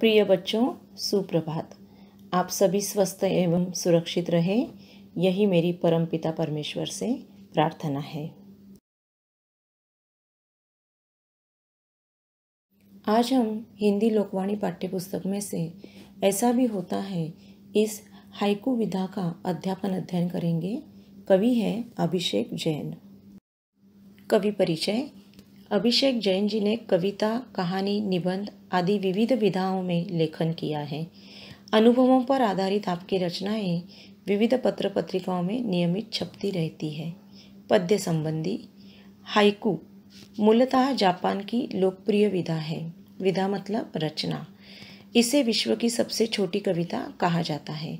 प्रिय बच्चों सुप्रभात आप सभी स्वस्थ एवं सुरक्षित रहें यही मेरी परमपिता परमेश्वर से प्रार्थना है आज हम हिंदी लोकवाणी पाठ्यपुस्तक में से ऐसा भी होता है इस हाइकू विधा का अध्यापन अध्ययन करेंगे कवि है अभिषेक जैन कवि परिचय अभिषेक जैन जी ने कविता कहानी निबंध आदि विविध विधाओं में लेखन किया है अनुभवों पर आधारित आपकी रचनाएं विविध पत्र पत्रिकाओं में नियमित छपती रहती है पद्य संबंधी हाइकू मूलतः जापान की लोकप्रिय विधा है विधा मतलब रचना इसे विश्व की सबसे छोटी कविता कहा जाता है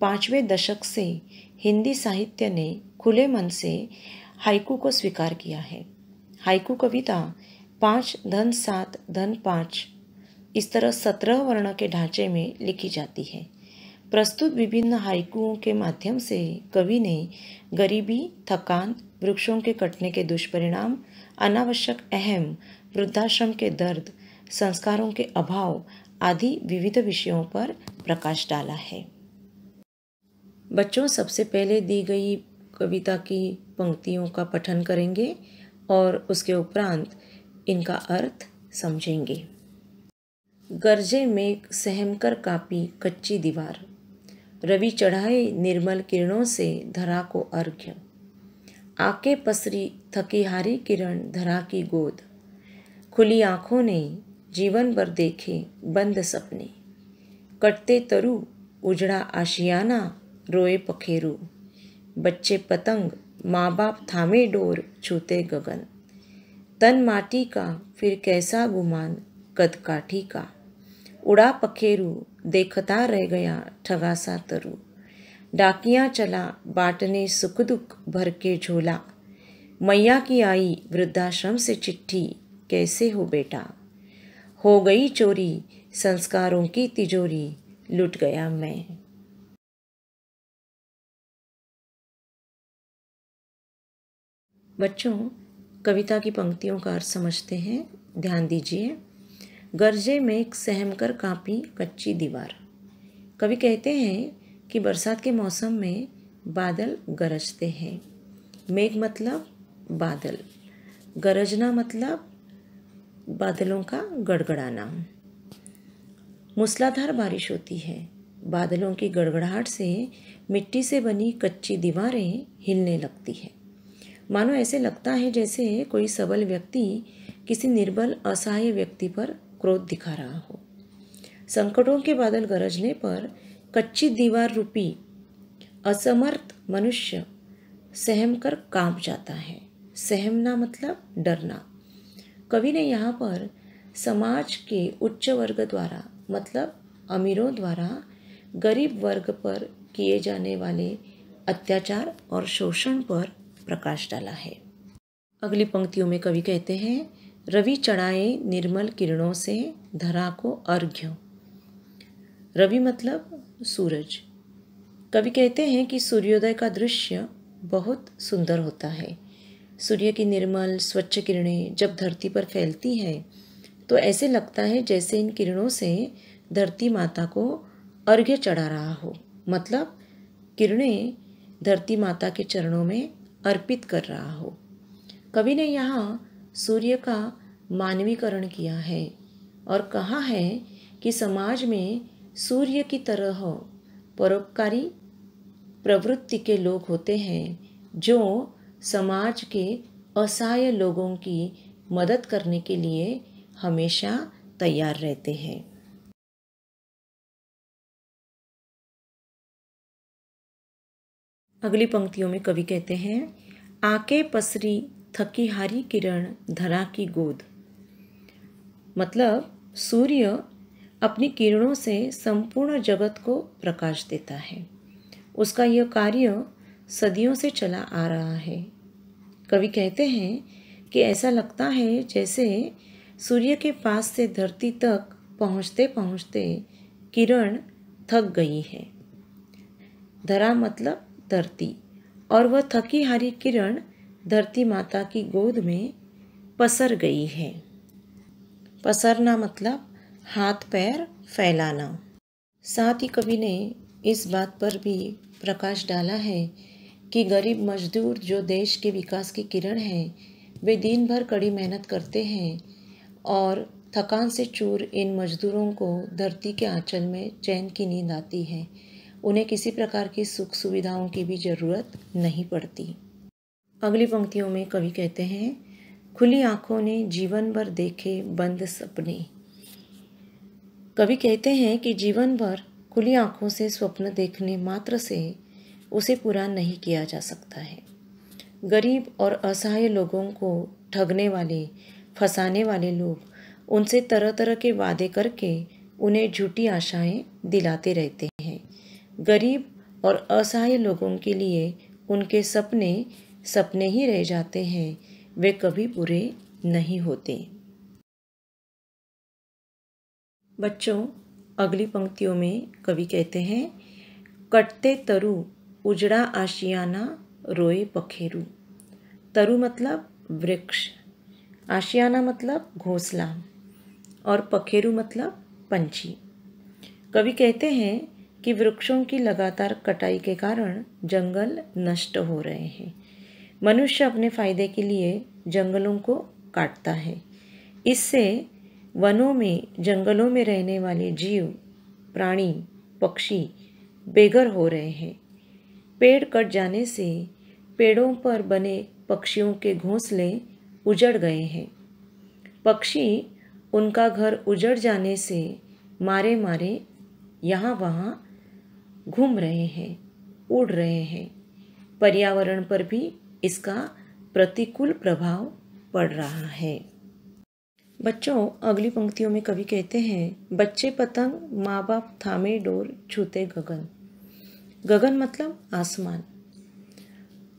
पाँचवें दशक से हिंदी साहित्य ने खुले मन से हाइकू को स्वीकार किया है हाइकू कविता पाँच धन सात धन पाँच इस तरह सत्रह वर्ण के ढांचे में लिखी जाती है प्रस्तुत विभिन्न हाइकुओं के माध्यम से कवि ने गरीबी थकान वृक्षों के कटने के दुष्परिणाम अनावश्यक अहम वृद्धाश्रम के दर्द संस्कारों के अभाव आदि विविध विषयों पर प्रकाश डाला है बच्चों सबसे पहले दी गई कविता की पंक्तियों का पठन करेंगे और उसके उपरांत इनका अर्थ समझेंगे गर्जे में सहम कर कापी कच्ची दीवार रवि चढ़ाए निर्मल किरणों से धरा को अर्घ्य आके पसरी थकी हारी किरण धरा की गोद खुली आँखों ने जीवन भर देखे बंद सपने कटते तरु उजड़ा आशियाना रोए पखेरु बच्चे पतंग माँ बाप थामे डोर छूते गगन तन माटी का फिर कैसा गुमान कद काठी का उड़ा पखेरू देखता रह गया ठगासा तरु डाकियाँ चला बाटने सुख दुख भर के झोला मैया की आई वृद्धाश्रम से चिट्ठी कैसे हो बेटा हो गई चोरी संस्कारों की तिजोरी लुट गया मैं बच्चों कविता की पंक्तियों का अर्थ समझते हैं ध्यान दीजिए गरजे में सहम कर काँपी कच्ची दीवार कवि कहते हैं कि बरसात के मौसम में बादल गरजते हैं मेघ मतलब बादल गरजना मतलब बादलों का गड़गड़ाना मूसलाधार बारिश होती है बादलों की गड़गड़ाहट से मिट्टी से बनी कच्ची दीवारें हिलने लगती हैं मानो ऐसे लगता है जैसे कोई सबल व्यक्ति किसी निर्बल असहाय व्यक्ति पर क्रोध दिखा रहा हो संकटों के बादल गरजने पर कच्ची दीवार रूपी असमर्थ मनुष्य सहम कर कांप जाता है सहमना मतलब डरना कवि ने यहाँ पर समाज के उच्च वर्ग द्वारा मतलब अमीरों द्वारा गरीब वर्ग पर किए जाने वाले अत्याचार और शोषण पर प्रकाश डाला है अगली पंक्तियों में कवि कहते हैं रवि चढ़ाए निर्मल किरणों से धरा को अर्घ्य रवि मतलब सूरज कवि कहते हैं कि सूर्योदय का दृश्य बहुत सुंदर होता है सूर्य की निर्मल स्वच्छ किरणें जब धरती पर फैलती हैं तो ऐसे लगता है जैसे इन किरणों से धरती माता को अर्घ्य चढ़ा रहा हो मतलब किरणें धरती माता के चरणों में अर्पित कर रहा हो कवि ने यहाँ सूर्य का मानवीकरण किया है और कहा है कि समाज में सूर्य की तरह परोपकारी प्रवृत्ति के लोग होते हैं जो समाज के असहाय लोगों की मदद करने के लिए हमेशा तैयार रहते हैं अगली पंक्तियों में कवि कहते हैं आके पसरी थकी हारी किरण धरा की गोद मतलब सूर्य अपनी किरणों से संपूर्ण जगत को प्रकाश देता है उसका यह कार्य सदियों से चला आ रहा है कवि कहते हैं कि ऐसा लगता है जैसे सूर्य के पास से धरती तक पहुँचते पहुँचते किरण थक गई है धरा मतलब धरती और वह थकी हारी किरण धरती माता की गोद में पसर गई है पसरना मतलब हाथ पैर फैलाना साथ ही कवि ने इस बात पर भी प्रकाश डाला है कि गरीब मजदूर जो देश के विकास की किरण हैं वे दिन भर कड़ी मेहनत करते हैं और थकान से चूर इन मजदूरों को धरती के आंचल में चैन की नींद आती है उन्हें किसी प्रकार की सुख सुविधाओं की भी ज़रूरत नहीं पड़ती अगली पंक्तियों में कवि कहते हैं खुली आँखों ने जीवन भर देखे बंद सपने कवि कहते हैं कि जीवन भर खुली आँखों से स्वप्न देखने मात्र से उसे पूरा नहीं किया जा सकता है गरीब और असहाय लोगों को ठगने वाले फंसाने वाले लोग उनसे तरह तरह के वादे करके उन्हें झूठी आशाएं दिलाते रहते हैं गरीब और असहाय लोगों के लिए उनके सपने सपने ही रह जाते हैं वे कभी पूरे नहीं होते बच्चों अगली पंक्तियों में कवि कहते हैं कटते तरु उजड़ा आशियाना रोए पखेरु तरु मतलब वृक्ष आशियाना मतलब घोंसला और पखेरु मतलब पंछी कवि कहते हैं कि वृक्षों की लगातार कटाई के कारण जंगल नष्ट हो रहे हैं मनुष्य अपने फायदे के लिए जंगलों को काटता है इससे वनों में जंगलों में रहने वाले जीव प्राणी पक्षी बेघर हो रहे हैं पेड़ कट जाने से पेड़ों पर बने पक्षियों के घोंसले उजड़ गए हैं पक्षी उनका घर उजड़ जाने से मारे मारे यहाँ वहाँ घूम रहे हैं उड़ रहे हैं पर्यावरण पर भी इसका प्रतिकूल प्रभाव पड़ रहा है बच्चों अगली पंक्तियों में कभी कहते हैं बच्चे पतंग माँ बाप थामे डोर छूते गगन गगन मतलब आसमान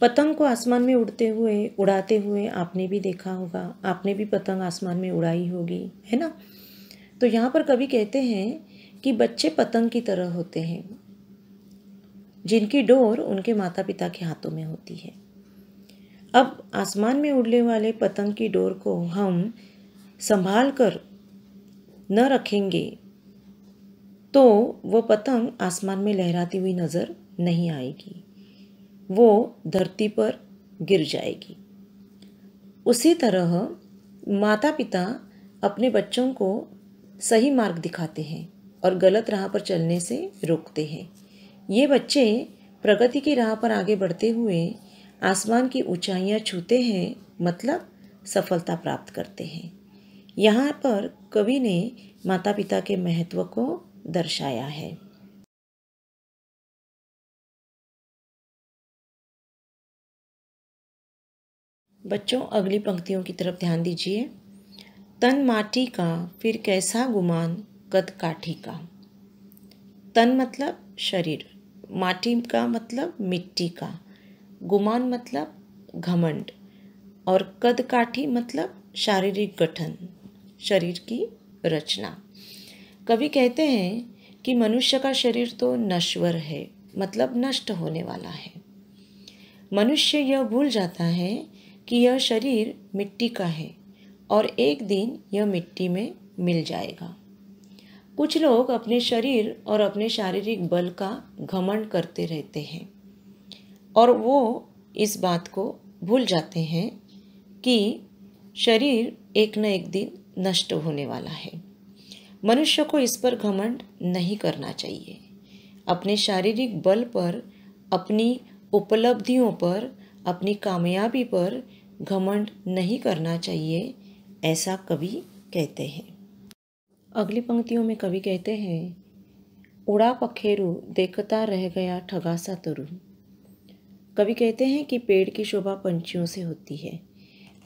पतंग को आसमान में उड़ते हुए उड़ाते हुए आपने भी देखा होगा आपने भी पतंग आसमान में उड़ाई होगी है ना तो यहाँ पर कभी कहते हैं कि बच्चे पतंग की तरह होते हैं जिनकी डोर उनके माता पिता के हाथों में होती है अब आसमान में उड़ने वाले पतंग की डोर को हम संभाल कर न रखेंगे तो वह पतंग आसमान में लहराती हुई नज़र नहीं आएगी वो धरती पर गिर जाएगी उसी तरह माता पिता अपने बच्चों को सही मार्ग दिखाते हैं और गलत राह पर चलने से रोकते हैं ये बच्चे प्रगति की राह पर आगे बढ़ते हुए आसमान की ऊंचाइयां छूते हैं मतलब सफलता प्राप्त करते हैं यहाँ पर कवि ने माता पिता के महत्व को दर्शाया है बच्चों अगली पंक्तियों की तरफ ध्यान दीजिए तन माटी का फिर कैसा गुमान कद काठी का तन मतलब शरीर माटी का मतलब मिट्टी का गुमान मतलब घमंड और कदकाठी मतलब शारीरिक गठन शरीर की रचना कवि कहते हैं कि मनुष्य का शरीर तो नश्वर है मतलब नष्ट होने वाला है मनुष्य यह भूल जाता है कि यह शरीर मिट्टी का है और एक दिन यह मिट्टी में मिल जाएगा कुछ लोग अपने शरीर और अपने शारीरिक बल का घमंड करते रहते हैं और वो इस बात को भूल जाते हैं कि शरीर एक न एक दिन नष्ट होने वाला है मनुष्य को इस पर घमंड नहीं करना चाहिए अपने शारीरिक बल पर अपनी उपलब्धियों पर अपनी कामयाबी पर घमंड नहीं करना चाहिए ऐसा कवि कहते हैं अगली पंक्तियों में कवि कहते हैं उड़ा पखेरु देखता रह गया ठगासा तरु कवि कहते हैं कि पेड़ की शोभा पंछियों से होती है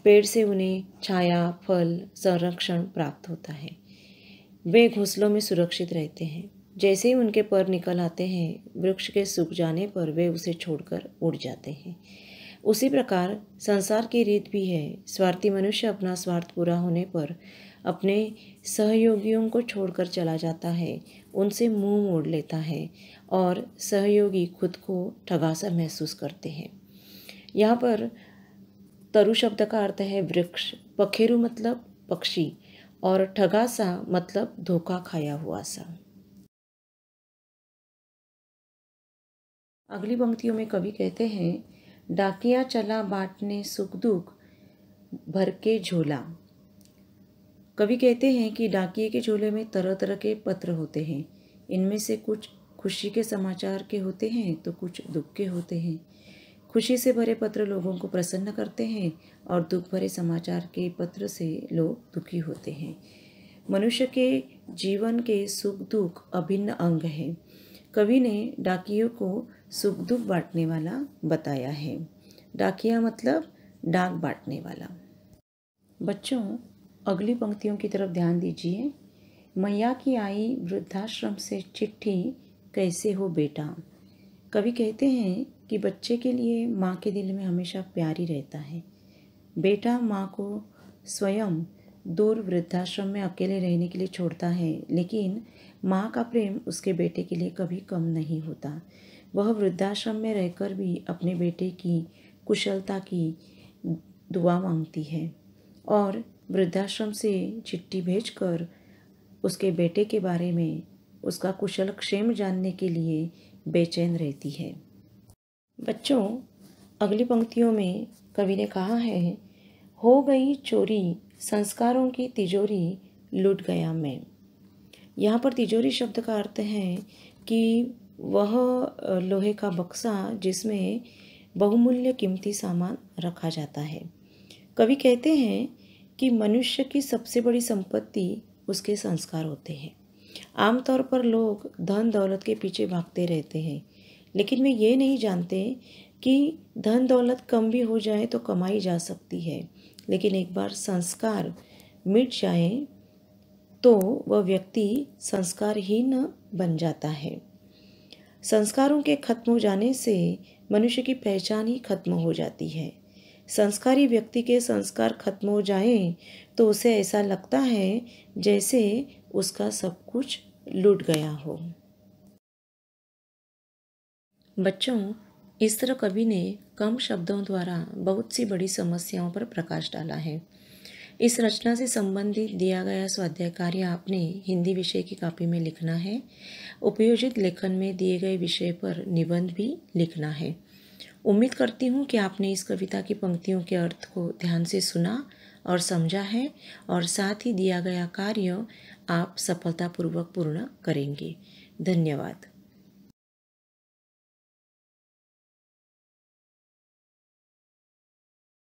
पेड़ से उन्हें छाया फल संरक्षण प्राप्त होता है वे घोंसलों में सुरक्षित रहते हैं जैसे ही उनके पर निकल आते हैं वृक्ष के सूख जाने पर वे उसे छोड़कर उड़ जाते हैं उसी प्रकार संसार की रीत भी है स्वार्थी मनुष्य अपना स्वार्थ पूरा होने पर अपने सहयोगियों को छोड़कर चला जाता है उनसे मुंह मोड़ लेता है और सहयोगी खुद को ठगासा महसूस करते हैं यहाँ पर तरु शब्द का अर्थ है वृक्ष पखेरु मतलब पक्षी और ठगासा मतलब धोखा खाया हुआ सा अगली पंक्तियों में कवि कहते हैं डाकिया चला बांटने सुख दुख भर के झोला कवि कहते हैं कि डाकिए के झोले में तरह तरह के पत्र होते हैं इनमें से कुछ खुशी के समाचार के होते हैं तो कुछ दुख के होते हैं खुशी से भरे पत्र लोगों को प्रसन्न करते हैं और दुख भरे समाचार के पत्र से लोग दुखी होते हैं मनुष्य के जीवन के सुख दुख अभिन्न अंग हैं कवि ने डाकियों को सुख दुख बांटने वाला बताया है डाकिया मतलब डाक बांटने वाला बच्चों अगली पंक्तियों की तरफ ध्यान दीजिए मैया की आई वृद्धाश्रम से चिट्ठी कैसे हो बेटा कवि कहते हैं कि बच्चे के लिए माँ के दिल में हमेशा प्यार ही रहता है बेटा माँ को स्वयं दूर वृद्धाश्रम में अकेले रहने के लिए छोड़ता है लेकिन माँ का प्रेम उसके बेटे के लिए कभी कम नहीं होता वह वृद्धाश्रम में रहकर भी अपने बेटे की कुशलता की दुआ मांगती है और वृद्धाश्रम से चिट्ठी भेजकर उसके बेटे के बारे में उसका कुशल क्षेम जानने के लिए बेचैन रहती है बच्चों अगली पंक्तियों में कवि ने कहा है हो गई चोरी संस्कारों की तिजोरी लूट गया मैं यहाँ पर तिजोरी शब्द का अर्थ है कि वह लोहे का बक्सा जिसमें बहुमूल्य कीमती सामान रखा जाता है कवि कहते हैं कि मनुष्य की सबसे बड़ी संपत्ति उसके संस्कार होते हैं आमतौर पर लोग धन दौलत के पीछे भागते रहते हैं लेकिन वे ये नहीं जानते कि धन दौलत कम भी हो जाए तो कमाई जा सकती है लेकिन एक बार संस्कार मिट जाए तो वह व्यक्ति संस्कारहीन बन जाता है संस्कारों के खत्म हो जाने से मनुष्य की पहचान ही खत्म हो जाती है संस्कारी व्यक्ति के संस्कार खत्म हो जाएं तो उसे ऐसा लगता है जैसे उसका सब कुछ लूट गया हो बच्चों इस तरह कवि ने कम शब्दों द्वारा बहुत सी बड़ी समस्याओं पर प्रकाश डाला है इस रचना से संबंधित दिया गया स्वाध्याय कार्य आपने हिंदी विषय की कॉपी में लिखना है उपयोजित लेखन में दिए गए विषय पर निबंध भी लिखना है उम्मीद करती हूँ कि आपने इस कविता की पंक्तियों के अर्थ को ध्यान से सुना और समझा है और साथ ही दिया गया कार्य आप सफलतापूर्वक पूर्ण करेंगे धन्यवाद